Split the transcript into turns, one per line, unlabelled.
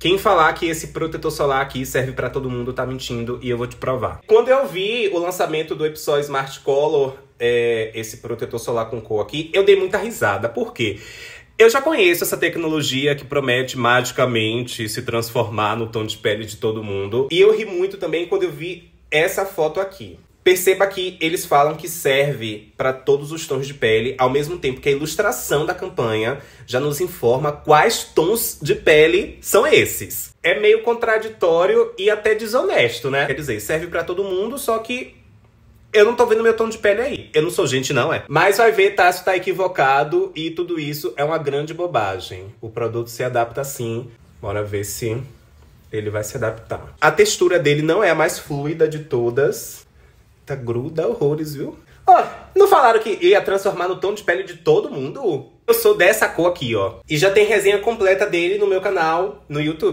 Quem falar que esse protetor solar aqui serve para todo mundo tá mentindo e eu vou te provar. Quando eu vi o lançamento do Epsol Smart Color, é, esse protetor solar com cor aqui, eu dei muita risada. Por quê? Eu já conheço essa tecnologia que promete magicamente se transformar no tom de pele de todo mundo. E eu ri muito também quando eu vi essa foto aqui. Perceba que eles falam que serve para todos os tons de pele, ao mesmo tempo que a ilustração da campanha já nos informa quais tons de pele são esses. É meio contraditório e até desonesto, né? Quer dizer, serve para todo mundo, só que eu não tô vendo meu tom de pele aí. Eu não sou gente, não, é. Mas vai ver, Tássio tá equivocado e tudo isso é uma grande bobagem. O produto se adapta sim. Bora ver se ele vai se adaptar. A textura dele não é a mais fluida de todas. Eita, gruda horrores, viu? Ó, oh, não falaram que ia transformar no tom de pele de todo mundo? Eu sou dessa cor aqui, ó. E já tem resenha completa dele no meu canal no YouTube.